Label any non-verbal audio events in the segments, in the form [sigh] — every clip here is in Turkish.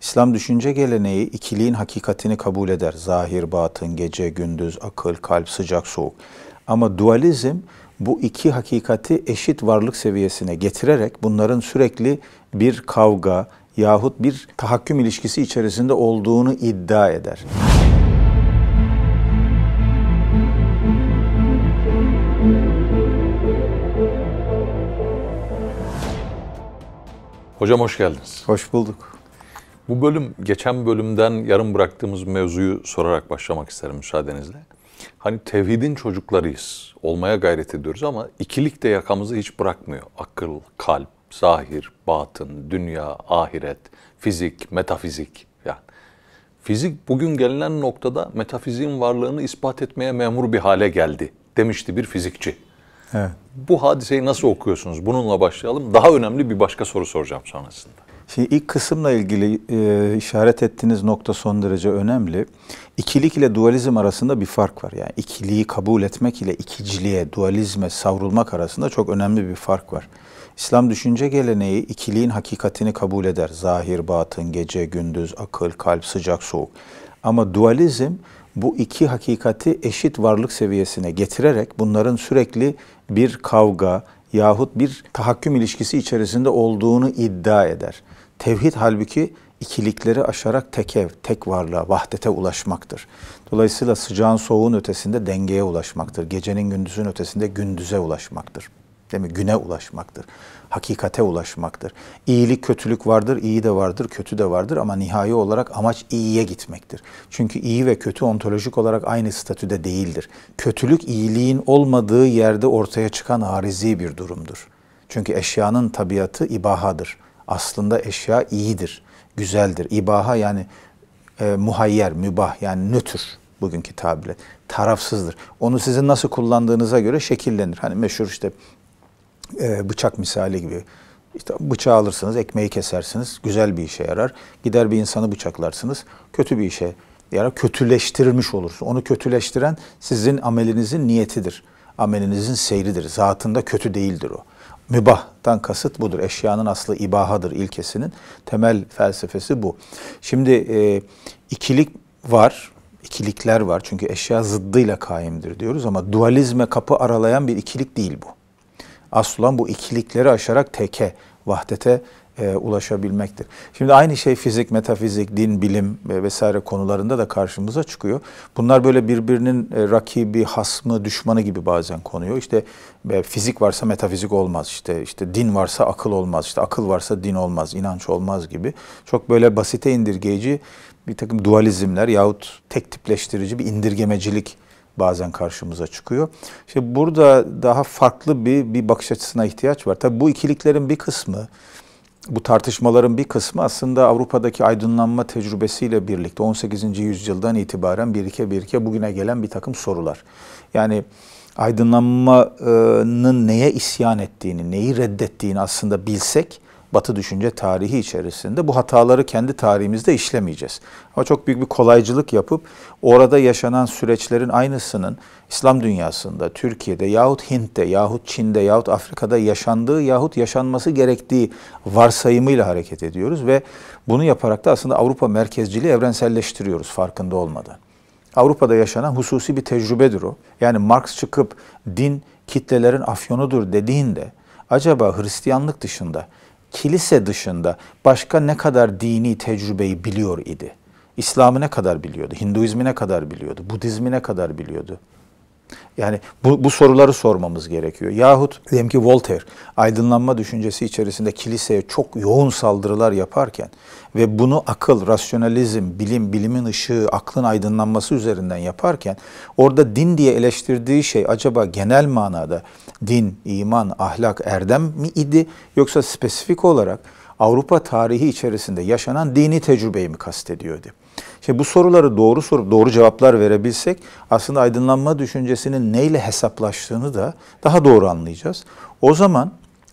İslam düşünce geleneği ikiliğin hakikatini kabul eder. Zahir, batın, gece, gündüz, akıl, kalp, sıcak, soğuk. Ama dualizm bu iki hakikati eşit varlık seviyesine getirerek bunların sürekli bir kavga yahut bir tahakküm ilişkisi içerisinde olduğunu iddia eder. Hocam hoş geldiniz. Hoş bulduk. Bu bölüm, geçen bölümden yarım bıraktığımız mevzuyu sorarak başlamak isterim müsaadenizle. Hani tevhidin çocuklarıyız, olmaya gayret ediyoruz ama ikilik de yakamızı hiç bırakmıyor. Akıl, kalp, zahir, batın, dünya, ahiret, fizik, metafizik. Yani fizik bugün gelinen noktada metafiziğin varlığını ispat etmeye memur bir hale geldi demişti bir fizikçi. Evet. Bu hadiseyi nasıl okuyorsunuz? Bununla başlayalım. Daha önemli bir başka soru soracağım sonrasında. Şimdi ilk kısımla ilgili e, işaret ettiğiniz nokta son derece önemli. İkilik ile dualizm arasında bir fark var. Yani ikiliği kabul etmek ile ikiciliğe, dualizme savrulmak arasında çok önemli bir fark var. İslam düşünce geleneği ikiliğin hakikatini kabul eder. Zahir, batın, gece, gündüz, akıl, kalp, sıcak, soğuk. Ama dualizm bu iki hakikati eşit varlık seviyesine getirerek bunların sürekli bir kavga yahut bir tahakküm ilişkisi içerisinde olduğunu iddia eder. Tevhid halbuki ikilikleri aşarak tek ev, tek varlığa, vahdete ulaşmaktır. Dolayısıyla sıcağın soğuğun ötesinde dengeye ulaşmaktır. Gecenin gündüzün ötesinde gündüze ulaşmaktır. Değil mi? Güne ulaşmaktır. Hakikate ulaşmaktır. İyilik, kötülük vardır, iyi de vardır, kötü de vardır ama nihai olarak amaç iyiye gitmektir. Çünkü iyi ve kötü ontolojik olarak aynı statüde değildir. Kötülük iyiliğin olmadığı yerde ortaya çıkan arizi bir durumdur. Çünkü eşyanın tabiatı ibahadır aslında eşya iyidir, güzeldir. İbaha yani e, muhayyer, mübah yani nötr bugünkü tabirle. Tarafsızdır. Onu sizin nasıl kullandığınıza göre şekillenir. Hani meşhur işte e, bıçak misali gibi. İşte bıçağı alırsınız, ekmeği kesersiniz. Güzel bir işe yarar. Gider bir insanı bıçaklarsınız. Kötü bir işe yarar. Kötüleştirmiş olur. Onu kötüleştiren sizin amelinizin niyetidir. Amelinizin seyridir. Zatında kötü değildir o mübahtan kasıt budur. Eşyanın aslı ibahadır ilkesinin. Temel felsefesi bu. Şimdi e, ikilik var, ikilikler var. Çünkü eşya zıddıyla kaimdir diyoruz ama dualizme kapı aralayan bir ikilik değil bu. Asıl bu ikilikleri aşarak teke, vahdete e, ulaşabilmektir. Şimdi aynı şey fizik, metafizik, din, bilim e, vesaire konularında da karşımıza çıkıyor. Bunlar böyle birbirinin e, rakibi, hasmı, düşmanı gibi bazen konuyor. İşte e, fizik varsa metafizik olmaz. İşte işte din varsa akıl olmaz. İşte akıl varsa din olmaz, inanç olmaz gibi. Çok böyle basite indirgeyici bir takım dualizmler yahut tek tipleştirici bir indirgemecilik bazen karşımıza çıkıyor. İşte burada daha farklı bir, bir bakış açısına ihtiyaç var. Tabii bu ikiliklerin bir kısmı bu tartışmaların bir kısmı aslında Avrupa'daki aydınlanma tecrübesiyle birlikte 18. yüzyıldan itibaren birike birike bugüne gelen bir takım sorular. Yani aydınlanmanın neye isyan ettiğini, neyi reddettiğini aslında bilsek Batı düşünce tarihi içerisinde bu hataları kendi tarihimizde işlemeyeceğiz. Ama çok büyük bir kolaycılık yapıp orada yaşanan süreçlerin aynısının İslam dünyasında, Türkiye'de yahut Hint'te yahut Çin'de yahut Afrika'da yaşandığı yahut yaşanması gerektiği varsayımıyla hareket ediyoruz ve bunu yaparak da aslında Avrupa merkezciliği evrenselleştiriyoruz farkında olmadan. Avrupa'da yaşanan hususi bir tecrübedir o. Yani Marx çıkıp din kitlelerin afyonudur dediğinde acaba Hristiyanlık dışında kilise dışında başka ne kadar dini tecrübeyi biliyor idi? İslam'ı ne kadar biliyordu? Hinduizmi ne kadar biliyordu? Budizmi ne kadar biliyordu? Yani bu, bu soruları sormamız gerekiyor. Yahut diyelim ki Voltaire aydınlanma düşüncesi içerisinde kiliseye çok yoğun saldırılar yaparken ve bunu akıl, rasyonalizm, bilim, bilimin ışığı, aklın aydınlanması üzerinden yaparken orada din diye eleştirdiği şey acaba genel manada din, iman, ahlak, erdem mi idi yoksa spesifik olarak Avrupa tarihi içerisinde yaşanan dini tecrübeyi mi kastediyordu? İşte bu soruları doğru sorup doğru cevaplar verebilsek aslında aydınlanma düşüncesinin neyle hesaplaştığını da daha doğru anlayacağız. O zaman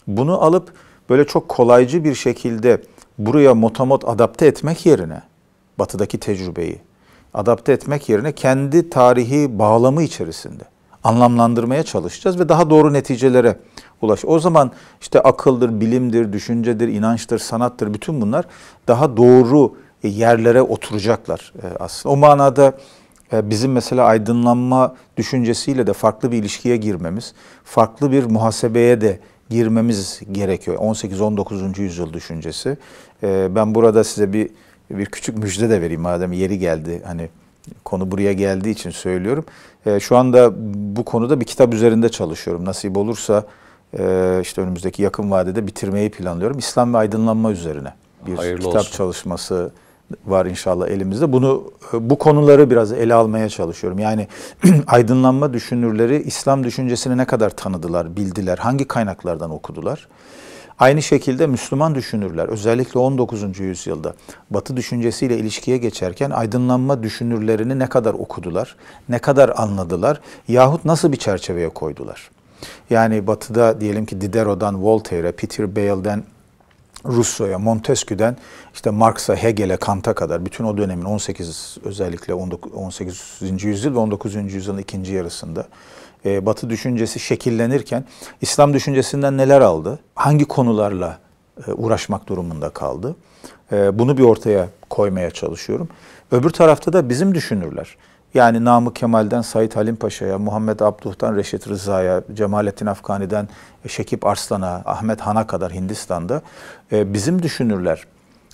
bunu alıp böyle çok kolaycı bir şekilde buraya motamot adapte etmek yerine batıdaki tecrübeyi adapte etmek yerine kendi tarihi bağlamı içerisinde anlamlandırmaya çalışacağız ve daha doğru neticelere ulaş. O zaman işte akıldır, bilimdir, düşüncedir, inançtır, sanattır bütün bunlar daha doğru e, yerlere oturacaklar e, aslında. O manada e, bizim mesela aydınlanma düşüncesiyle de farklı bir ilişkiye girmemiz, farklı bir muhasebeye de girmemiz gerekiyor. 18-19. yüzyıl düşüncesi. Ben burada size bir bir küçük müjde de vereyim madem yeri geldi. Hani konu buraya geldiği için söylüyorum. Şu anda bu konuda bir kitap üzerinde çalışıyorum. Nasip olursa işte önümüzdeki yakın vadede bitirmeyi planlıyorum. İslam ve aydınlanma üzerine bir Hayırlı kitap olsun. çalışması var inşallah elimizde. Bunu e, bu konuları biraz ele almaya çalışıyorum. Yani [clears throat] aydınlanma düşünürleri İslam düşüncesini ne kadar tanıdılar, bildiler, hangi kaynaklardan okudular? Aynı şekilde Müslüman düşünürler özellikle 19. yüzyılda Batı düşüncesiyle ilişkiye geçerken aydınlanma düşünürlerini ne kadar okudular, ne kadar anladılar yahut nasıl bir çerçeveye koydular? Yani Batı'da diyelim ki Diderot'dan Voltaire'e, Peter Bayle'den Rousseau'ya, Montesquieu'den işte Marx'a, Hegel'e, Kant'a kadar bütün o dönemin 18 özellikle 18. yüzyıl ve 19. yüzyılın ikinci yarısında e, Batı düşüncesi şekillenirken İslam düşüncesinden neler aldı? Hangi konularla e, uğraşmak durumunda kaldı? E, bunu bir ortaya koymaya çalışıyorum. Öbür tarafta da bizim düşünürler. Yani Namık Kemal'den Said Halim Paşa'ya, Muhammed Abduh'tan Reşit Rıza'ya, Cemalettin Afgani'den Şekip Arslan'a, Ahmet Han'a kadar Hindistan'da e, bizim düşünürler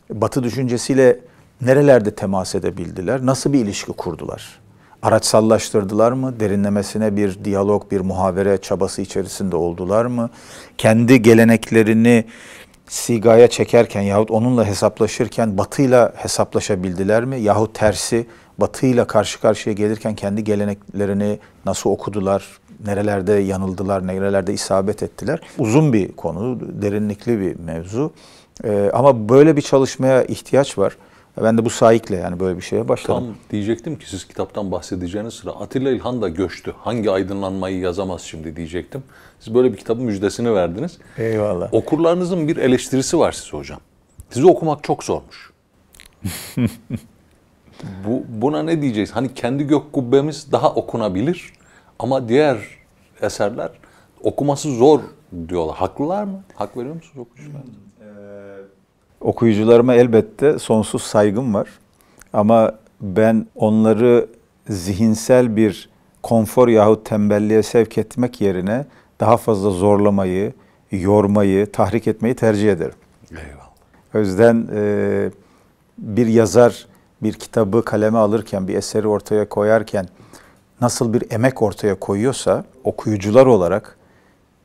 Batı düşüncesiyle nerelerde temas edebildiler, nasıl bir ilişki kurdular? Araçsallaştırdılar mı? Derinlemesine bir diyalog, bir muhavere çabası içerisinde oldular mı? Kendi geleneklerini sigaya çekerken yahut onunla hesaplaşırken batıyla hesaplaşabildiler mi? Yahut tersi batıyla karşı karşıya gelirken kendi geleneklerini nasıl okudular, nerelerde yanıldılar, nerelerde isabet ettiler. Uzun bir konu, derinlikli bir mevzu. Ee, ama böyle bir çalışmaya ihtiyaç var. Ben de bu sahikle yani böyle bir şeye başladım. Tam diyecektim ki siz kitaptan bahsedeceğiniz sıra Atilla İlhan da göçtü. Hangi aydınlanmayı yazamaz şimdi diyecektim. Siz böyle bir kitabın müjdesini verdiniz. Eyvallah. Okurlarınızın bir eleştirisi var size hocam. Sizi okumak çok zormuş. [laughs] Bu, buna ne diyeceğiz? Hani kendi gök kubbemiz daha okunabilir ama diğer eserler okuması zor diyorlar. Haklılar mı? Hak veriyor musunuz okuyuculara? Ee, okuyucularıma elbette sonsuz saygım var. Ama ben onları zihinsel bir konfor yahut tembelliğe sevk etmek yerine daha fazla zorlamayı, yormayı, tahrik etmeyi tercih ederim. Eyvallah. O yüzden e, bir yazar bir kitabı kaleme alırken, bir eseri ortaya koyarken nasıl bir emek ortaya koyuyorsa okuyucular olarak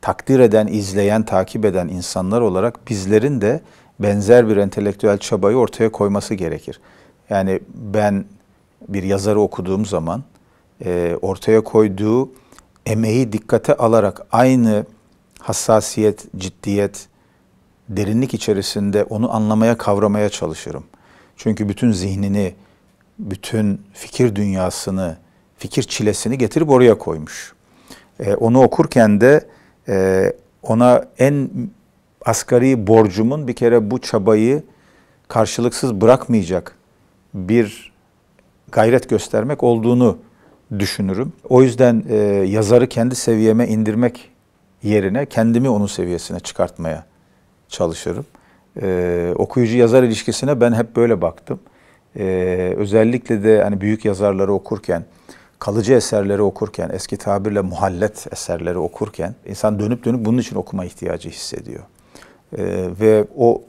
takdir eden, izleyen, takip eden insanlar olarak bizlerin de benzer bir entelektüel çabayı ortaya koyması gerekir. Yani ben bir yazarı okuduğum zaman e, ortaya koyduğu emeği dikkate alarak aynı hassasiyet, ciddiyet, derinlik içerisinde onu anlamaya, kavramaya çalışırım. Çünkü bütün zihnini, bütün fikir dünyasını, fikir çilesini getirip oraya koymuş. E, onu okurken de e, ona en asgari borcumun bir kere bu çabayı karşılıksız bırakmayacak bir gayret göstermek olduğunu düşünürüm. O yüzden e, yazarı kendi seviyeme indirmek yerine kendimi onun seviyesine çıkartmaya çalışırım e, okuyucu yazar ilişkisine ben hep böyle baktım. E, özellikle de hani büyük yazarları okurken, kalıcı eserleri okurken, eski tabirle muhallet eserleri okurken insan dönüp dönüp bunun için okuma ihtiyacı hissediyor. E, ve o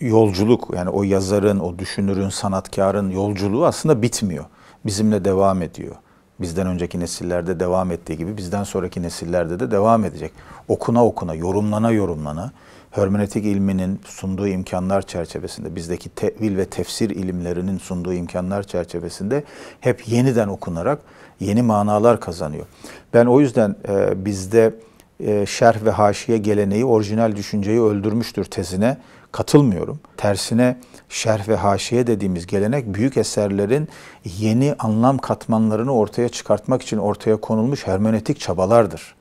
yolculuk yani o yazarın, o düşünürün, sanatkarın yolculuğu aslında bitmiyor. Bizimle devam ediyor. Bizden önceki nesillerde devam ettiği gibi bizden sonraki nesillerde de devam edecek. Okuna okuna, yorumlana yorumlana hermeneutik ilminin sunduğu imkanlar çerçevesinde, bizdeki tevil ve tefsir ilimlerinin sunduğu imkanlar çerçevesinde hep yeniden okunarak yeni manalar kazanıyor. Ben o yüzden e, bizde e, şerh ve haşiye geleneği orijinal düşünceyi öldürmüştür tezine katılmıyorum. Tersine şerh ve haşiye dediğimiz gelenek büyük eserlerin yeni anlam katmanlarını ortaya çıkartmak için ortaya konulmuş hermenetik çabalardır,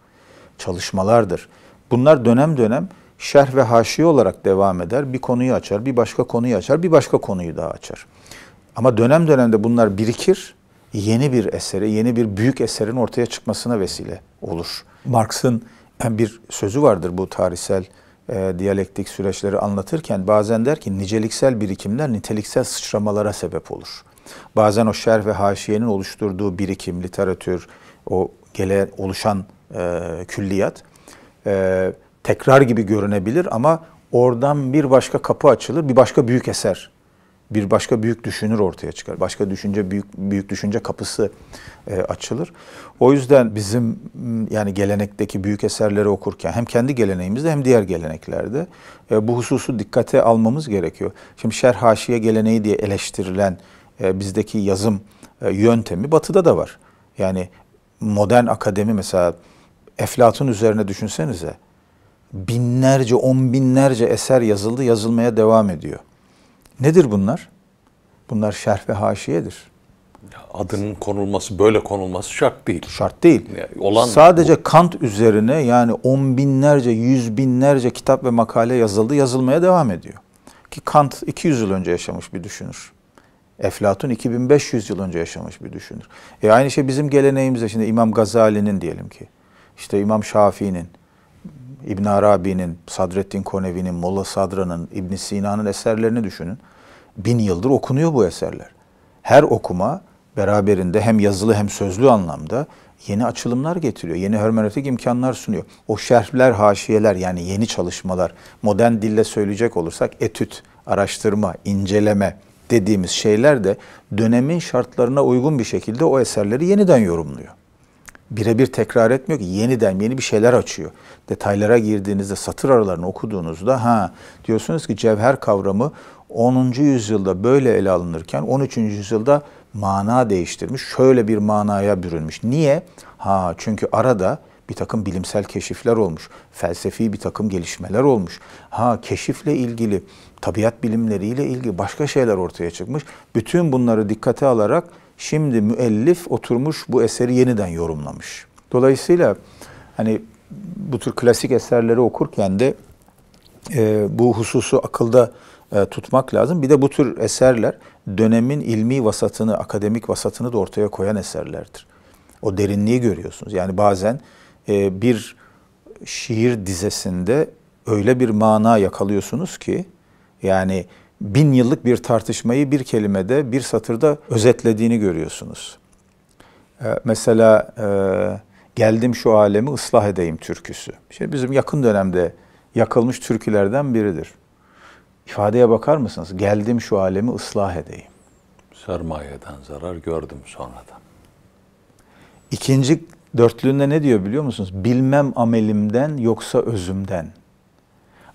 çalışmalardır. Bunlar dönem dönem şerh ve haşi olarak devam eder. Bir konuyu açar, bir başka konuyu açar, bir başka konuyu daha açar. Ama dönem dönemde bunlar birikir, yeni bir esere, yeni bir büyük eserin ortaya çıkmasına vesile olur. Marx'ın bir sözü vardır bu tarihsel e, diyalektik süreçleri anlatırken bazen der ki niceliksel birikimler niteliksel sıçramalara sebep olur. Bazen o şerh ve haşiyenin oluşturduğu birikim, literatür, o gele oluşan e, külliyat e, tekrar gibi görünebilir ama oradan bir başka kapı açılır, bir başka büyük eser, bir başka büyük düşünür ortaya çıkar. Başka düşünce büyük büyük düşünce kapısı e, açılır. O yüzden bizim yani gelenekteki büyük eserleri okurken hem kendi geleneğimizde hem diğer geleneklerde e, bu hususu dikkate almamız gerekiyor. Şimdi şerh haşiye geleneği diye eleştirilen e, bizdeki yazım e, yöntemi batıda da var. Yani modern akademi mesela Eflatun üzerine düşünsenize binlerce, on binlerce eser yazıldı, yazılmaya devam ediyor. Nedir bunlar? Bunlar şerh ve haşiyedir. Adının konulması, böyle konulması şart değil. Şart değil. Yani olan Sadece bu. Kant üzerine yani on binlerce, yüz binlerce kitap ve makale yazıldı, yazılmaya devam ediyor. Ki Kant 200 yıl önce yaşamış bir düşünür. Eflatun 2500 yıl önce yaşamış bir düşünür. E aynı şey bizim geleneğimizde şimdi İmam Gazali'nin diyelim ki, işte İmam Şafii'nin, İbn Arabi'nin, Sadreddin Konevi'nin, Molla Sadra'nın, İbn Sina'nın eserlerini düşünün. Bin yıldır okunuyor bu eserler. Her okuma beraberinde hem yazılı hem sözlü anlamda yeni açılımlar getiriyor. Yeni hermenötik imkanlar sunuyor. O şerhler, haşiyeler yani yeni çalışmalar, modern dille söyleyecek olursak etüt, araştırma, inceleme dediğimiz şeyler de dönemin şartlarına uygun bir şekilde o eserleri yeniden yorumluyor birebir tekrar etmiyor ki yeniden yeni bir şeyler açıyor. Detaylara girdiğinizde satır aralarını okuduğunuzda ha diyorsunuz ki cevher kavramı 10. yüzyılda böyle ele alınırken 13. yüzyılda mana değiştirmiş. Şöyle bir manaya bürünmüş. Niye? Ha çünkü arada bir takım bilimsel keşifler olmuş, felsefi bir takım gelişmeler olmuş. Ha keşifle ilgili, tabiat bilimleriyle ilgili başka şeyler ortaya çıkmış. Bütün bunları dikkate alarak Şimdi müellif oturmuş bu eseri yeniden yorumlamış. Dolayısıyla hani bu tür klasik eserleri okurken de e, bu hususu akılda e, tutmak lazım. Bir de bu tür eserler dönemin ilmi vasatını, akademik vasatını da ortaya koyan eserlerdir. O derinliği görüyorsunuz. Yani bazen e, bir şiir dizesinde öyle bir mana yakalıyorsunuz ki yani bin yıllık bir tartışmayı bir kelimede, bir satırda özetlediğini görüyorsunuz. Ee, mesela e, geldim şu alemi ıslah edeyim türküsü. İşte bizim yakın dönemde yakılmış türkülerden biridir. İfadeye bakar mısınız? Geldim şu alemi ıslah edeyim. Sermayeden zarar gördüm sonradan. İkinci dörtlüğünde ne diyor biliyor musunuz? Bilmem amelimden yoksa özümden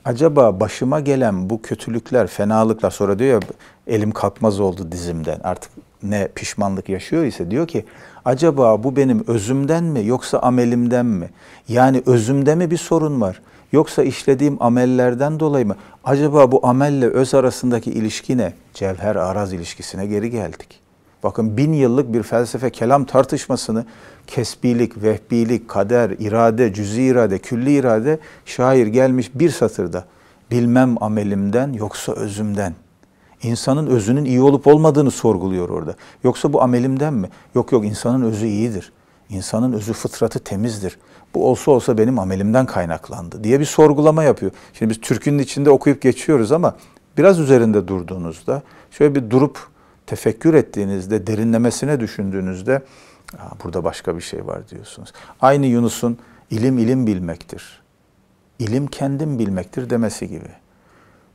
acaba başıma gelen bu kötülükler, fenalıklar sonra diyor ya elim kalkmaz oldu dizimden artık ne pişmanlık yaşıyor ise diyor ki acaba bu benim özümden mi yoksa amelimden mi? Yani özümde mi bir sorun var? Yoksa işlediğim amellerden dolayı mı? Acaba bu amelle öz arasındaki ilişki ne? Cevher araz ilişkisine geri geldik. Bakın bin yıllık bir felsefe kelam tartışmasını kesbilik, vehbilik, kader, irade, cüzi irade, külli irade şair gelmiş bir satırda. Bilmem amelimden yoksa özümden. İnsanın özünün iyi olup olmadığını sorguluyor orada. Yoksa bu amelimden mi? Yok yok insanın özü iyidir. İnsanın özü fıtratı temizdir. Bu olsa olsa benim amelimden kaynaklandı diye bir sorgulama yapıyor. Şimdi biz türkünün içinde okuyup geçiyoruz ama biraz üzerinde durduğunuzda şöyle bir durup tefekkür ettiğinizde, derinlemesine düşündüğünüzde burada başka bir şey var diyorsunuz. Aynı Yunus'un ilim ilim bilmektir. İlim kendim bilmektir demesi gibi.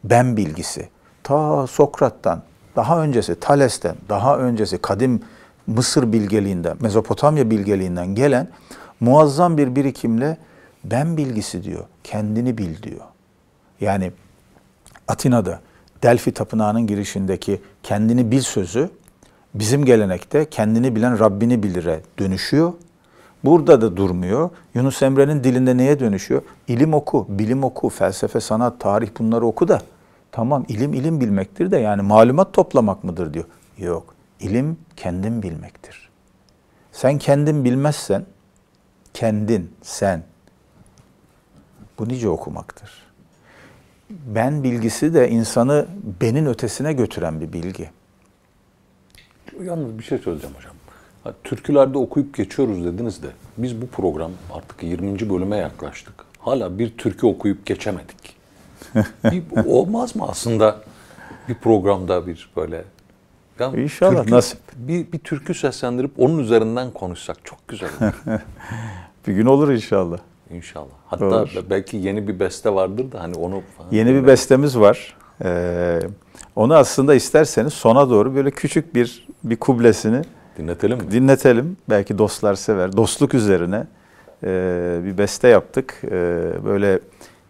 Ben bilgisi. Ta Sokrat'tan, daha öncesi Thales'ten, daha öncesi kadim Mısır bilgeliğinden, Mezopotamya bilgeliğinden gelen muazzam bir birikimle ben bilgisi diyor. Kendini bil diyor. Yani Atina'da Delphi Tapınağı'nın girişindeki kendini bil sözü bizim gelenekte kendini bilen Rabbini bilire dönüşüyor. Burada da durmuyor. Yunus Emre'nin dilinde neye dönüşüyor? İlim oku, bilim oku, felsefe, sanat, tarih bunları oku da tamam ilim ilim bilmektir de yani malumat toplamak mıdır diyor. Yok. İlim kendin bilmektir. Sen kendin bilmezsen kendin, sen bu nice okumaktır ben bilgisi de insanı benin ötesine götüren bir bilgi. Yalnız bir şey söyleyeceğim hocam. Türkülerde okuyup geçiyoruz dediniz de biz bu program artık 20. bölüme yaklaştık. Hala bir türkü okuyup geçemedik. [laughs] bir, olmaz mı aslında bir programda bir böyle ya İnşallah türkü, nasip. Bir, bir türkü seslendirip onun üzerinden konuşsak çok güzel olur. [laughs] bir gün olur inşallah. İnşallah. Hatta Olur. belki yeni bir beste vardır da hani onu falan. Yeni bir bestemiz var. Ee, onu aslında isterseniz sona doğru böyle küçük bir bir kublesini dinletelim mi? Dinletelim. Belki dostlar sever. Dostluk üzerine e, bir beste yaptık. E, böyle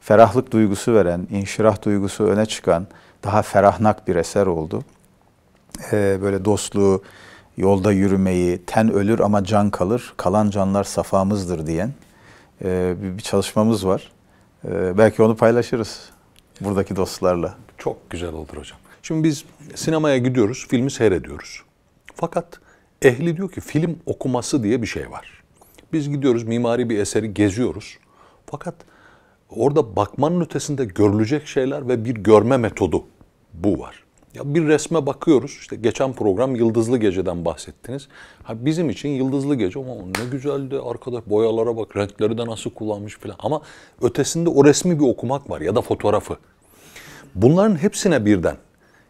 ferahlık duygusu veren, inşirah duygusu öne çıkan daha ferahnak bir eser oldu. E, böyle dostluğu, yolda yürümeyi, ten ölür ama can kalır, kalan canlar safamızdır diyen e, bir, bir çalışmamız var. E, belki onu paylaşırız buradaki dostlarla. Çok güzel olur hocam. Şimdi biz sinemaya gidiyoruz, filmi seyrediyoruz. Fakat ehli diyor ki film okuması diye bir şey var. Biz gidiyoruz mimari bir eseri geziyoruz. Fakat orada bakmanın ötesinde görülecek şeyler ve bir görme metodu bu var. Ya bir resme bakıyoruz. İşte geçen program Yıldızlı Gece'den bahsettiniz. Ha bizim için Yıldızlı Gece ama ne güzeldi arkadaş boyalara bak renkleri de nasıl kullanmış falan. Ama ötesinde o resmi bir okumak var ya da fotoğrafı. Bunların hepsine birden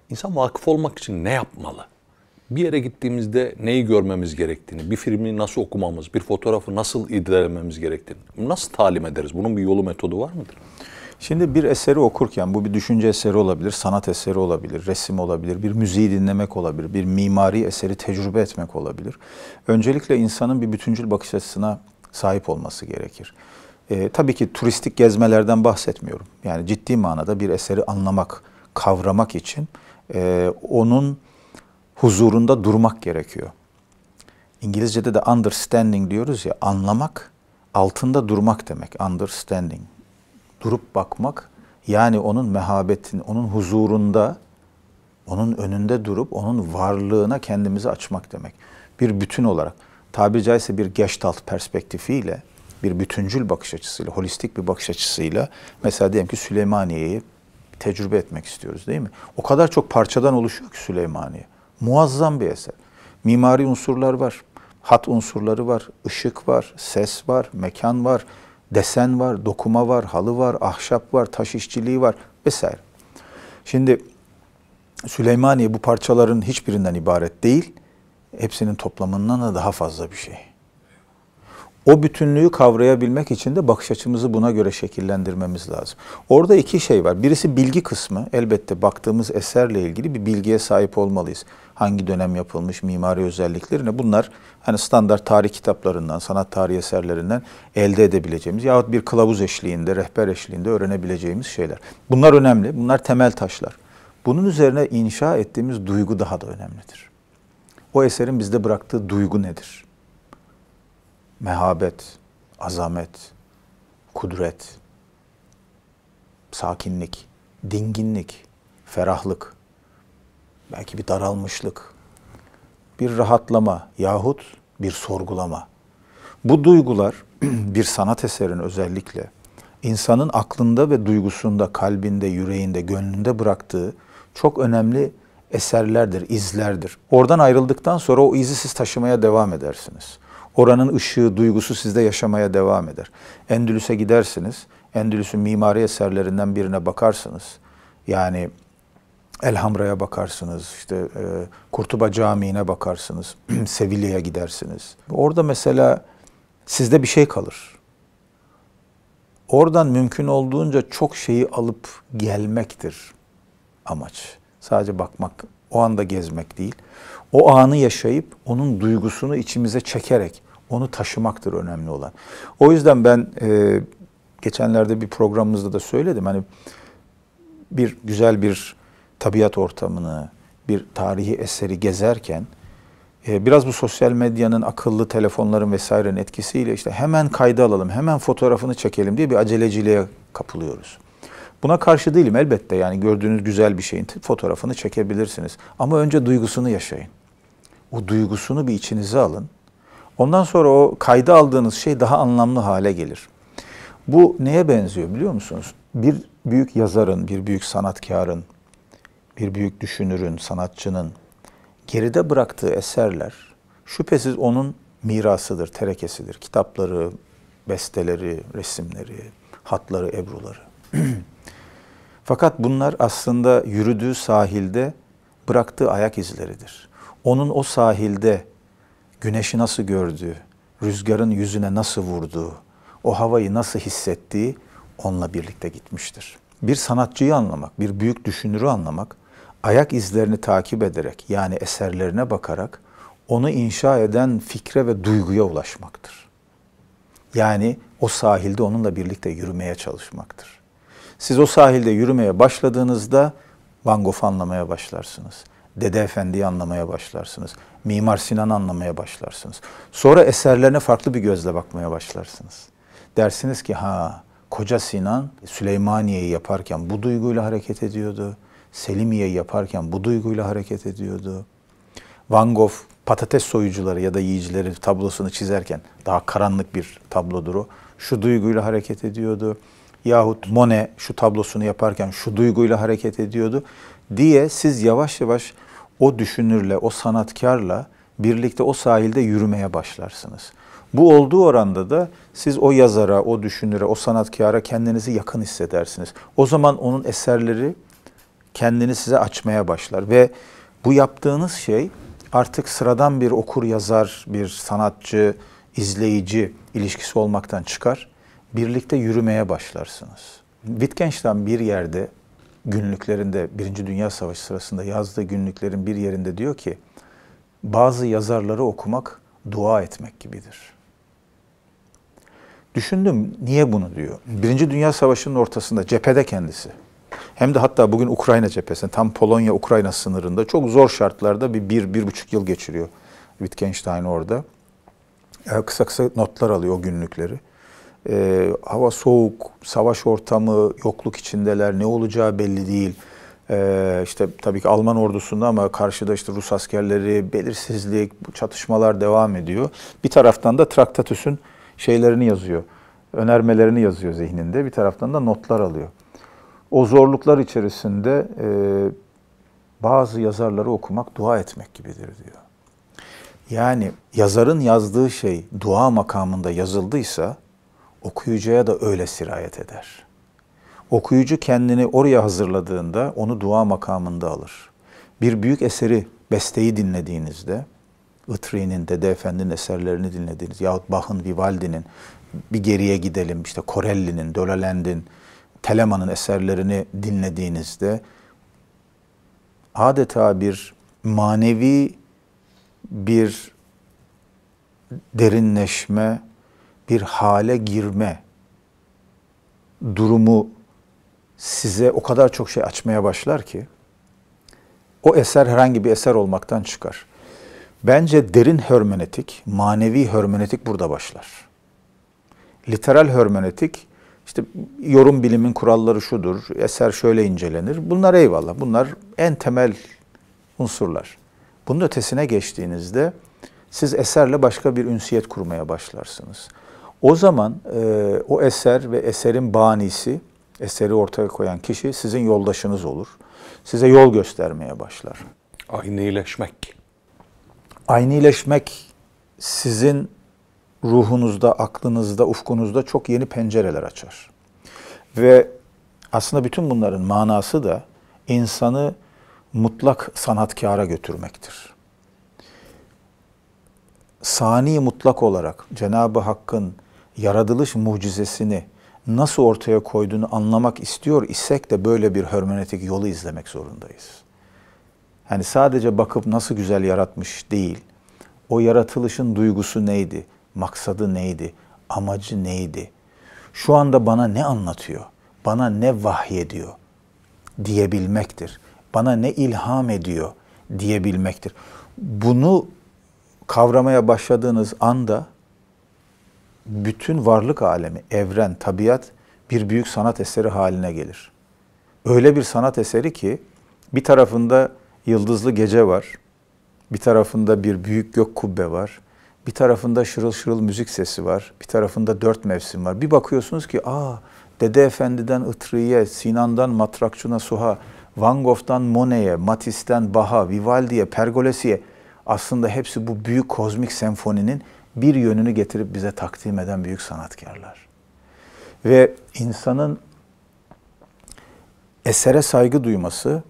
insan vakıf olmak için ne yapmalı? Bir yere gittiğimizde neyi görmemiz gerektiğini, bir filmi nasıl okumamız, bir fotoğrafı nasıl irdelememiz gerektiğini, nasıl talim ederiz? Bunun bir yolu metodu var mıdır? Şimdi bir eseri okurken bu bir düşünce eseri olabilir, sanat eseri olabilir, resim olabilir, bir müziği dinlemek olabilir, bir mimari eseri tecrübe etmek olabilir. Öncelikle insanın bir bütüncül bakış açısına sahip olması gerekir. E, tabii ki turistik gezmelerden bahsetmiyorum. Yani ciddi manada bir eseri anlamak, kavramak için e, onun huzurunda durmak gerekiyor. İngilizce'de de understanding diyoruz ya, anlamak, altında durmak demek, understanding durup bakmak yani onun mehabetin, onun huzurunda, onun önünde durup onun varlığına kendimizi açmak demek. Bir bütün olarak, tabiri caizse bir gestalt perspektifiyle, bir bütüncül bakış açısıyla, holistik bir bakış açısıyla mesela diyelim ki Süleymaniye'yi tecrübe etmek istiyoruz değil mi? O kadar çok parçadan oluşuyor ki Süleymaniye. Muazzam bir eser. Mimari unsurlar var, hat unsurları var, ışık var, ses var, mekan var, desen var, dokuma var, halı var, ahşap var, taş işçiliği var vesaire. Şimdi Süleymaniye bu parçaların hiçbirinden ibaret değil. Hepsinin toplamından da daha fazla bir şey. O bütünlüğü kavrayabilmek için de bakış açımızı buna göre şekillendirmemiz lazım. Orada iki şey var. Birisi bilgi kısmı. Elbette baktığımız eserle ilgili bir bilgiye sahip olmalıyız. Hangi dönem yapılmış, mimari özelliklerine Bunlar hani standart tarih kitaplarından, sanat tarihi eserlerinden elde edebileceğimiz yahut bir kılavuz eşliğinde, rehber eşliğinde öğrenebileceğimiz şeyler. Bunlar önemli, bunlar temel taşlar. Bunun üzerine inşa ettiğimiz duygu daha da önemlidir. O eserin bizde bıraktığı duygu nedir? Mehabet, azamet, kudret, sakinlik, dinginlik, ferahlık, belki bir daralmışlık, bir rahatlama yahut bir sorgulama. Bu duygular [clears throat] bir sanat eserin özellikle insanın aklında ve duygusunda, kalbinde, yüreğinde, gönlünde bıraktığı çok önemli eserlerdir, izlerdir. Oradan ayrıldıktan sonra o izi siz taşımaya devam edersiniz. Oranın ışığı, duygusu sizde yaşamaya devam eder. Endülüs'e gidersiniz. Endülüs'ün mimari eserlerinden birine bakarsınız. Yani Elhamra'ya bakarsınız, işte e, Kurtuba Camii'ne bakarsınız, [clears throat] Sevilla'ya gidersiniz. Orada mesela sizde bir şey kalır. Oradan mümkün olduğunca çok şeyi alıp gelmektir amaç. Sadece bakmak, o anda gezmek değil. O anı yaşayıp onun duygusunu içimize çekerek onu taşımaktır önemli olan. O yüzden ben e, geçenlerde bir programımızda da söyledim. Hani bir güzel bir tabiat ortamını, bir tarihi eseri gezerken e, biraz bu sosyal medyanın, akıllı telefonların vesairenin etkisiyle işte hemen kayda alalım, hemen fotoğrafını çekelim diye bir aceleciliğe kapılıyoruz. Buna karşı değilim elbette yani gördüğünüz güzel bir şeyin fotoğrafını çekebilirsiniz. Ama önce duygusunu yaşayın. O duygusunu bir içinize alın. Ondan sonra o kayda aldığınız şey daha anlamlı hale gelir. Bu neye benziyor biliyor musunuz? Bir büyük yazarın, bir büyük sanatkarın bir büyük düşünürün, sanatçının geride bıraktığı eserler şüphesiz onun mirasıdır, terekesidir. Kitapları, besteleri, resimleri, hatları, ebruları. [clears throat] Fakat bunlar aslında yürüdüğü sahilde bıraktığı ayak izleridir. Onun o sahilde güneşi nasıl gördüğü, rüzgarın yüzüne nasıl vurduğu, o havayı nasıl hissettiği onunla birlikte gitmiştir. Bir sanatçıyı anlamak, bir büyük düşünürü anlamak ayak izlerini takip ederek yani eserlerine bakarak onu inşa eden fikre ve duyguya ulaşmaktır. Yani o sahilde onunla birlikte yürümeye çalışmaktır. Siz o sahilde yürümeye başladığınızda Van Gogh'u anlamaya başlarsınız. Dede Efendi'yi anlamaya başlarsınız. Mimar Sinan'ı anlamaya başlarsınız. Sonra eserlerine farklı bir gözle bakmaya başlarsınız. Dersiniz ki ha Koca Sinan Süleymaniye'yi yaparken bu duyguyla hareket ediyordu Selimiye yaparken bu duyguyla hareket ediyordu. Van Gogh patates soyucuları ya da yiyicileri tablosunu çizerken daha karanlık bir tablodur o. Şu duyguyla hareket ediyordu. Yahut Monet şu tablosunu yaparken şu duyguyla hareket ediyordu diye siz yavaş yavaş o düşünürle, o sanatkarla birlikte o sahilde yürümeye başlarsınız. Bu olduğu oranda da siz o yazara, o düşünüre, o sanatkara kendinizi yakın hissedersiniz. O zaman onun eserleri kendini size açmaya başlar ve bu yaptığınız şey artık sıradan bir okur yazar, bir sanatçı, izleyici ilişkisi olmaktan çıkar. Birlikte yürümeye başlarsınız. Wittgenstein bir yerde günlüklerinde Birinci Dünya Savaşı sırasında yazdığı günlüklerin bir yerinde diyor ki bazı yazarları okumak dua etmek gibidir. Düşündüm niye bunu diyor. Birinci Dünya Savaşı'nın ortasında cephede kendisi. Hem de hatta bugün Ukrayna cephesinde, tam Polonya-Ukrayna sınırında çok zor şartlarda bir, bir, bir buçuk yıl geçiriyor Wittgenstein orada. Yani ee, kısa kısa notlar alıyor o günlükleri. E, hava soğuk, savaş ortamı, yokluk içindeler, ne olacağı belli değil. E, işte tabii ki Alman ordusunda ama karşıda işte Rus askerleri, belirsizlik, bu çatışmalar devam ediyor. Bir taraftan da Traktatüs'ün şeylerini yazıyor, önermelerini yazıyor zihninde. Bir taraftan da notlar alıyor o zorluklar içerisinde e, bazı yazarları okumak dua etmek gibidir diyor. Yani yazarın yazdığı şey dua makamında yazıldıysa okuyucuya da öyle sirayet eder. Okuyucu kendini oraya hazırladığında onu dua makamında alır. Bir büyük eseri, besteyi dinlediğinizde, Itri'nin, Dede Efendi'nin eserlerini dinlediğiniz yahut Bach'ın, Vivaldi'nin, bir geriye gidelim işte Corelli'nin, Dolalend'in, Teleman'ın eserlerini dinlediğinizde adeta bir manevi bir derinleşme, bir hale girme durumu size o kadar çok şey açmaya başlar ki o eser herhangi bir eser olmaktan çıkar. Bence derin hörmenetik, manevi hörmenetik burada başlar. Literal hörmenetik işte yorum bilimin kuralları şudur, eser şöyle incelenir. Bunlar eyvallah, bunlar en temel unsurlar. Bunun ötesine geçtiğinizde siz eserle başka bir ünsiyet kurmaya başlarsınız. O zaman e, o eser ve eserin banisi, eseri ortaya koyan kişi sizin yoldaşınız olur. Size yol göstermeye başlar. Aynileşmek. Aynileşmek sizin ruhunuzda, aklınızda, ufkunuzda çok yeni pencereler açar. Ve aslında bütün bunların manası da insanı mutlak sanatkara götürmektir. Sani mutlak olarak Cenab-ı Hakk'ın yaratılış mucizesini nasıl ortaya koyduğunu anlamak istiyor isek de böyle bir hermenetik yolu izlemek zorundayız. Yani sadece bakıp nasıl güzel yaratmış değil, o yaratılışın duygusu neydi? Maksadı neydi? Amacı neydi? Şu anda bana ne anlatıyor? Bana ne vahyediyor? Diyebilmektir. Bana ne ilham ediyor? Diyebilmektir. Bunu kavramaya başladığınız anda bütün varlık alemi, evren, tabiat bir büyük sanat eseri haline gelir. Öyle bir sanat eseri ki bir tarafında yıldızlı gece var, bir tarafında bir büyük gök kubbe var, bir tarafında şırıl şırıl müzik sesi var. Bir tarafında dört mevsim var. Bir bakıyorsunuz ki aa Dede Efendi'den Itri'ye, Sinan'dan Matrakçuna Suha, Van Gogh'dan Monet'e, Matisse'den Baha, Vivaldi'ye, Pergolesi'ye aslında hepsi bu büyük kozmik senfoninin bir yönünü getirip bize takdim eden büyük sanatkarlar. Ve insanın esere saygı duyması,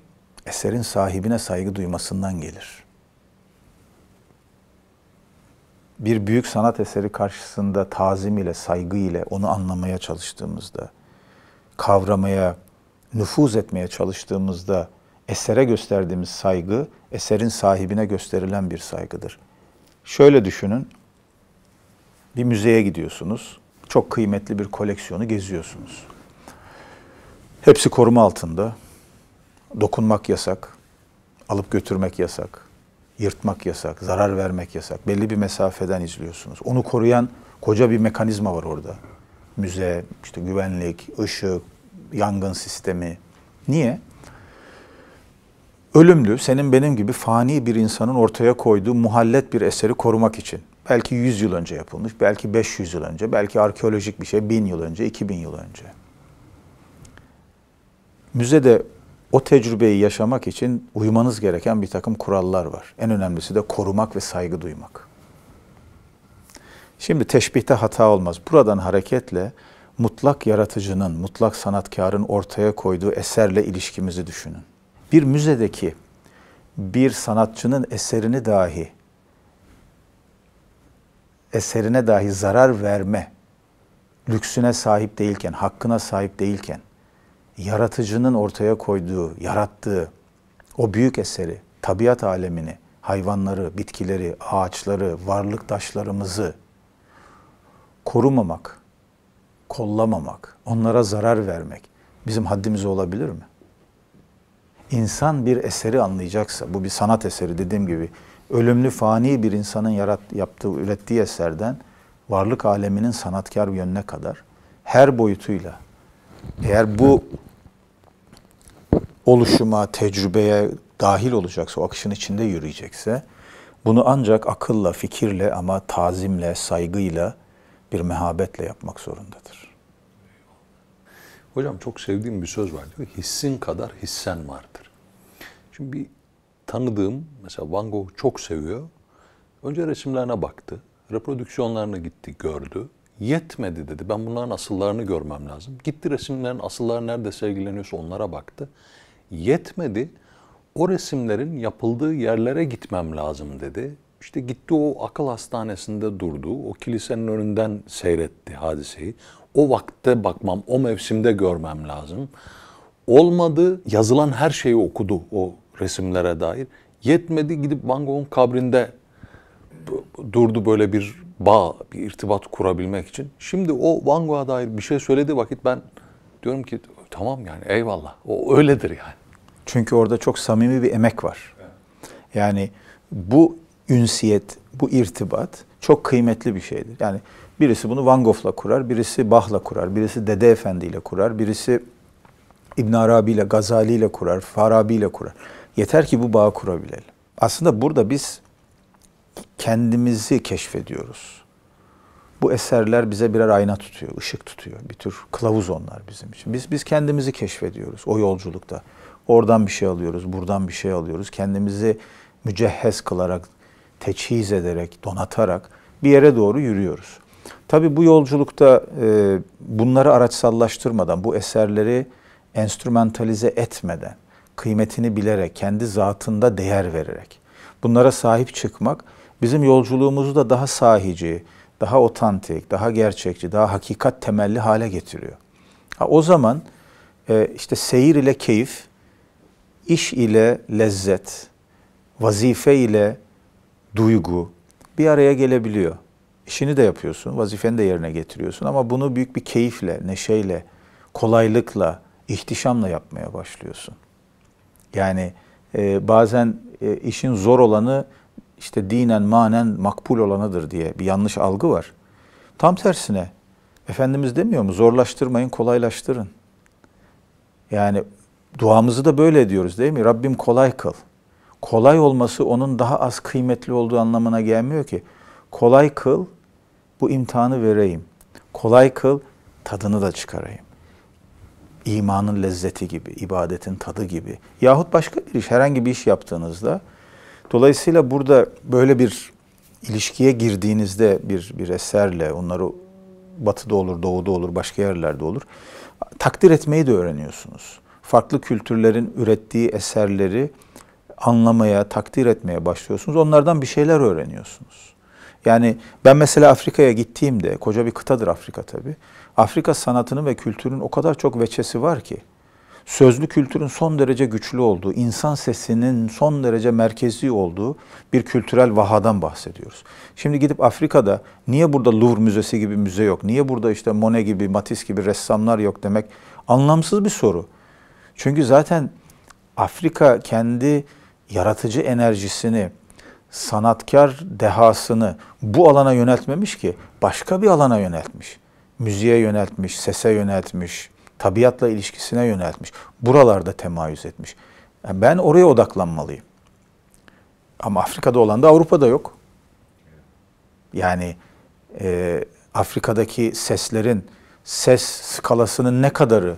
eserin sahibine saygı duymasından gelir. bir büyük sanat eseri karşısında tazim ile, saygı ile onu anlamaya çalıştığımızda, kavramaya, nüfuz etmeye çalıştığımızda esere gösterdiğimiz saygı, eserin sahibine gösterilen bir saygıdır. Şöyle düşünün, bir müzeye gidiyorsunuz, çok kıymetli bir koleksiyonu geziyorsunuz. Hepsi koruma altında, dokunmak yasak, alıp götürmek yasak, Yırtmak yasak, zarar vermek yasak. Belli bir mesafeden izliyorsunuz. Onu koruyan koca bir mekanizma var orada. Müze, işte güvenlik, ışık, yangın sistemi. Niye? Ölümlü, senin benim gibi fani bir insanın ortaya koyduğu muhallet bir eseri korumak için. Belki 100 yıl önce yapılmış, belki 500 yıl önce, belki arkeolojik bir şey 1000 yıl önce, 2000 yıl önce. Müzede o tecrübeyi yaşamak için uymanız gereken bir takım kurallar var. En önemlisi de korumak ve saygı duymak. Şimdi teşbihte hata olmaz. Buradan hareketle mutlak yaratıcının, mutlak sanatkarın ortaya koyduğu eserle ilişkimizi düşünün. Bir müzedeki bir sanatçının eserini dahi eserine dahi zarar verme lüksüne sahip değilken, hakkına sahip değilken yaratıcının ortaya koyduğu, yarattığı o büyük eseri, tabiat alemini, hayvanları, bitkileri, ağaçları, varlık taşlarımızı korumamak, kollamamak, onlara zarar vermek bizim haddimiz olabilir mi? İnsan bir eseri anlayacaksa, bu bir sanat eseri dediğim gibi, ölümlü fani bir insanın yarat, yaptığı, ürettiği eserden varlık aleminin sanatkar yönüne kadar her boyutuyla eğer bu oluşuma, tecrübeye dahil olacaksa, o akışın içinde yürüyecekse bunu ancak akılla, fikirle ama tazimle, saygıyla, bir mehabetle yapmak zorundadır. Hocam çok sevdiğim bir söz var diyor. Hissin kadar hissen vardır. Şimdi bir tanıdığım mesela Van Gogh çok seviyor. Önce resimlerine baktı. Reprodüksiyonlarına gitti, gördü. Yetmedi dedi. Ben bunların asıllarını görmem lazım. Gitti resimlerin asılları nerede sergileniyorsa onlara baktı. Yetmedi. O resimlerin yapıldığı yerlere gitmem lazım dedi. İşte gitti o akıl hastanesinde durdu. O kilisenin önünden seyretti hadiseyi. O vakte bakmam, o mevsimde görmem lazım. Olmadı, yazılan her şeyi okudu o resimlere dair. Yetmedi gidip Van Gogh'un kabrinde durdu böyle bir bağ, bir irtibat kurabilmek için. Şimdi o Van Gogh'a dair bir şey söylediği vakit ben diyorum ki Tamam yani eyvallah. O öyledir yani. Çünkü orada çok samimi bir emek var. Yani bu ünsiyet, bu irtibat çok kıymetli bir şeydir. Yani birisi bunu Van Gogh'la kurar, birisi Bach'la kurar, birisi Dede Efendi ile kurar, birisi İbn Arabi ile, Gazali ile kurar, Farabi ile kurar. Yeter ki bu bağı kurabilelim. Aslında burada biz kendimizi keşfediyoruz bu eserler bize birer ayna tutuyor, ışık tutuyor. Bir tür kılavuz onlar bizim için. Biz biz kendimizi keşfediyoruz o yolculukta. Oradan bir şey alıyoruz, buradan bir şey alıyoruz. Kendimizi mücehhez kılarak, teçhiz ederek, donatarak bir yere doğru yürüyoruz. Tabi bu yolculukta e, bunları araçsallaştırmadan, bu eserleri enstrümantalize etmeden, kıymetini bilerek, kendi zatında değer vererek bunlara sahip çıkmak bizim yolculuğumuzu da daha sahici, daha otantik, daha gerçekçi, daha hakikat temelli hale getiriyor. Ha, o zaman e, işte seyir ile keyif, iş ile lezzet, vazife ile duygu bir araya gelebiliyor. İşini de yapıyorsun, vazifeni de yerine getiriyorsun ama bunu büyük bir keyifle, neşeyle, kolaylıkla, ihtişamla yapmaya başlıyorsun. Yani e, bazen e, işin zor olanı işte dinen manen makbul olanıdır diye bir yanlış algı var. Tam tersine Efendimiz demiyor mu zorlaştırmayın kolaylaştırın. Yani duamızı da böyle ediyoruz değil mi? Rabbim kolay kıl. Kolay olması onun daha az kıymetli olduğu anlamına gelmiyor ki. Kolay kıl bu imtihanı vereyim. Kolay kıl tadını da çıkarayım. İmanın lezzeti gibi, ibadetin tadı gibi. Yahut başka bir iş, herhangi bir iş yaptığınızda Dolayısıyla burada böyle bir ilişkiye girdiğinizde bir bir eserle onları batıda olur, doğuda olur, başka yerlerde olur. Takdir etmeyi de öğreniyorsunuz. Farklı kültürlerin ürettiği eserleri anlamaya, takdir etmeye başlıyorsunuz. Onlardan bir şeyler öğreniyorsunuz. Yani ben mesela Afrika'ya gittiğimde, koca bir kıtadır Afrika tabii. Afrika sanatının ve kültürünün o kadar çok veçesi var ki sözlü kültürün son derece güçlü olduğu, insan sesinin son derece merkezi olduğu bir kültürel vahadan bahsediyoruz. Şimdi gidip Afrika'da niye burada Louvre Müzesi gibi müze yok, niye burada işte Monet gibi, Matisse gibi ressamlar yok demek anlamsız bir soru. Çünkü zaten Afrika kendi yaratıcı enerjisini, sanatkar dehasını bu alana yöneltmemiş ki başka bir alana yöneltmiş. Müziğe yöneltmiş, sese yöneltmiş, tabiatla ilişkisine yöneltmiş. Buralarda temayüz etmiş. Yani ben oraya odaklanmalıyım. Ama Afrika'da olan da Avrupa'da yok. Yani e, Afrika'daki seslerin ses skalasının ne kadarı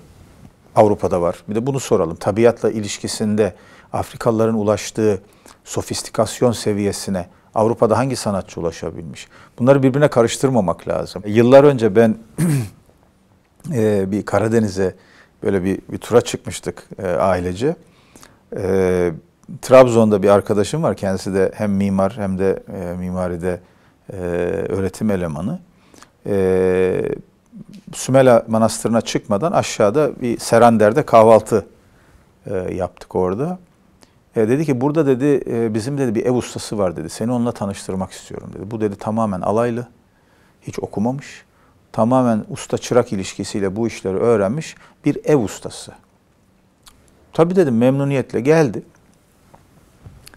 Avrupa'da var? Bir de bunu soralım. Tabiatla ilişkisinde Afrikalıların ulaştığı sofistikasyon seviyesine Avrupa'da hangi sanatçı ulaşabilmiş? Bunları birbirine karıştırmamak lazım. Yıllar önce ben [clears throat] e, bir Karadeniz'e böyle bir, bir tura çıkmıştık e, ailece. E, Trabzon'da bir arkadaşım var. Kendisi de hem mimar hem de e, mimaride e, öğretim elemanı. E, Sümela Manastırı'na çıkmadan aşağıda bir Serander'de kahvaltı e, yaptık orada. E, dedi ki burada dedi e, bizim dedi bir ev ustası var dedi. Seni onunla tanıştırmak istiyorum dedi. Bu dedi tamamen alaylı. Hiç okumamış tamamen usta çırak ilişkisiyle bu işleri öğrenmiş bir ev ustası. Tabi dedim memnuniyetle geldi.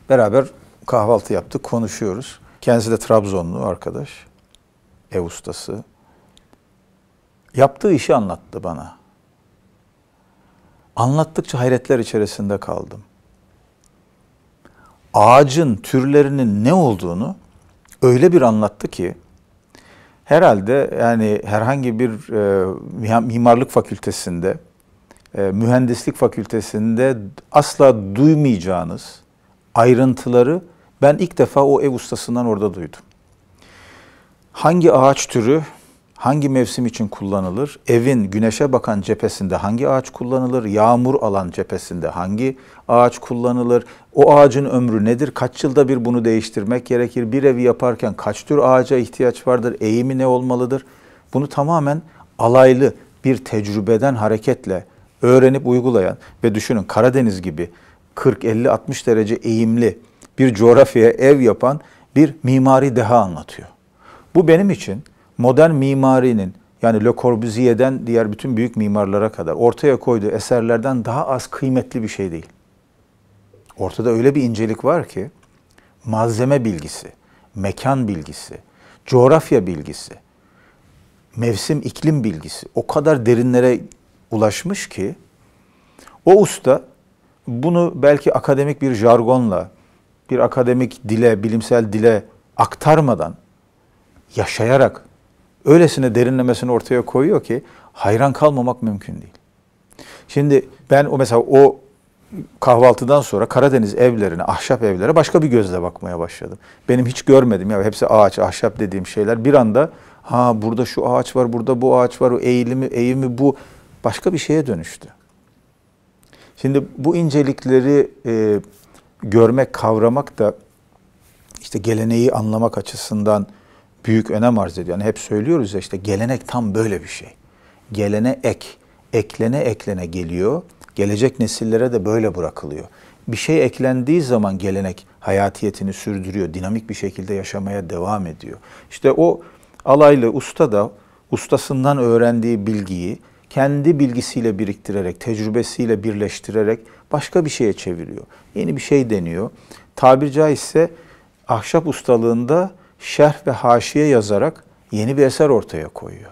Beraber kahvaltı yaptık, konuşuyoruz. Kendisi de Trabzonlu arkadaş, ev ustası. Yaptığı işi anlattı bana. Anlattıkça hayretler içerisinde kaldım. Ağacın türlerinin ne olduğunu öyle bir anlattı ki herhalde yani herhangi bir e, mimarlık fakültesinde, e, mühendislik fakültesinde asla duymayacağınız ayrıntıları ben ilk defa o ev ustasından orada duydum. Hangi ağaç türü hangi mevsim için kullanılır? Evin güneşe bakan cephesinde hangi ağaç kullanılır? Yağmur alan cephesinde hangi ağaç kullanılır? O ağacın ömrü nedir? Kaç yılda bir bunu değiştirmek gerekir? Bir evi yaparken kaç tür ağaca ihtiyaç vardır? Eğimi ne olmalıdır? Bunu tamamen alaylı bir tecrübeden hareketle öğrenip uygulayan ve düşünün Karadeniz gibi 40 50 60 derece eğimli bir coğrafyaya ev yapan bir mimari deha anlatıyor. Bu benim için modern mimarinin yani Le Corbusier'den diğer bütün büyük mimarlara kadar ortaya koyduğu eserlerden daha az kıymetli bir şey değil. Ortada öyle bir incelik var ki malzeme bilgisi, mekan bilgisi, coğrafya bilgisi, mevsim iklim bilgisi o kadar derinlere ulaşmış ki o usta bunu belki akademik bir jargonla, bir akademik dile, bilimsel dile aktarmadan yaşayarak öylesine derinlemesine ortaya koyuyor ki hayran kalmamak mümkün değil. Şimdi ben o mesela o kahvaltıdan sonra Karadeniz evlerine, ahşap evlere başka bir gözle bakmaya başladım. Benim hiç görmedim ya hepsi ağaç, ahşap dediğim şeyler bir anda ha burada şu ağaç var, burada bu ağaç var, o eğilimi, eğimi bu başka bir şeye dönüştü. Şimdi bu incelikleri e, görmek, kavramak da işte geleneği anlamak açısından büyük önem arz ediyor. Yani hep söylüyoruz ya işte gelenek tam böyle bir şey. Gelene ek, eklene eklene geliyor. Gelecek nesillere de böyle bırakılıyor. Bir şey eklendiği zaman gelenek hayatiyetini sürdürüyor. Dinamik bir şekilde yaşamaya devam ediyor. İşte o alaylı usta da ustasından öğrendiği bilgiyi kendi bilgisiyle biriktirerek, tecrübesiyle birleştirerek başka bir şeye çeviriyor. Yeni bir şey deniyor. Tabir caizse ahşap ustalığında şerh ve haşiye yazarak yeni bir eser ortaya koyuyor.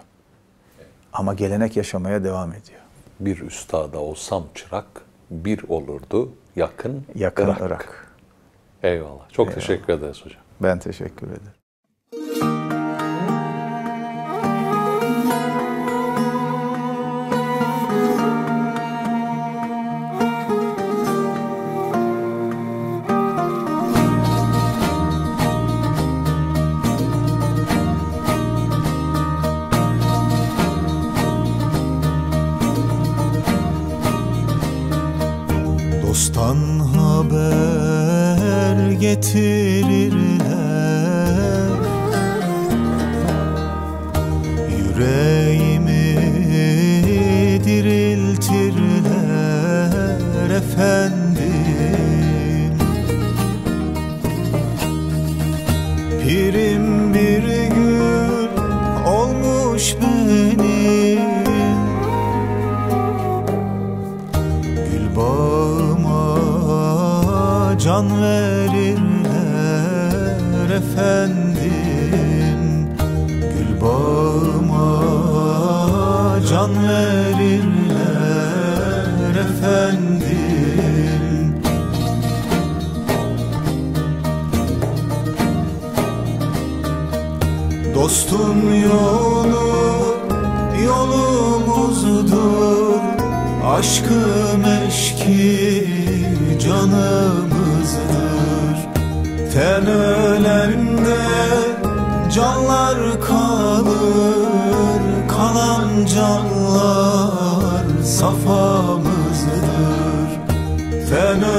Ama gelenek yaşamaya devam ediyor. Bir üstada olsam çırak, bir olurdu yakın, yakın Irak. Irak. Eyvallah. Çok Eyvallah. teşekkür ederiz hocam. Ben teşekkür ederim. getirir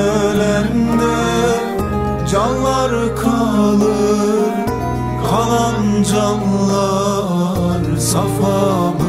Ölende canlar kalır Kalan canlar safa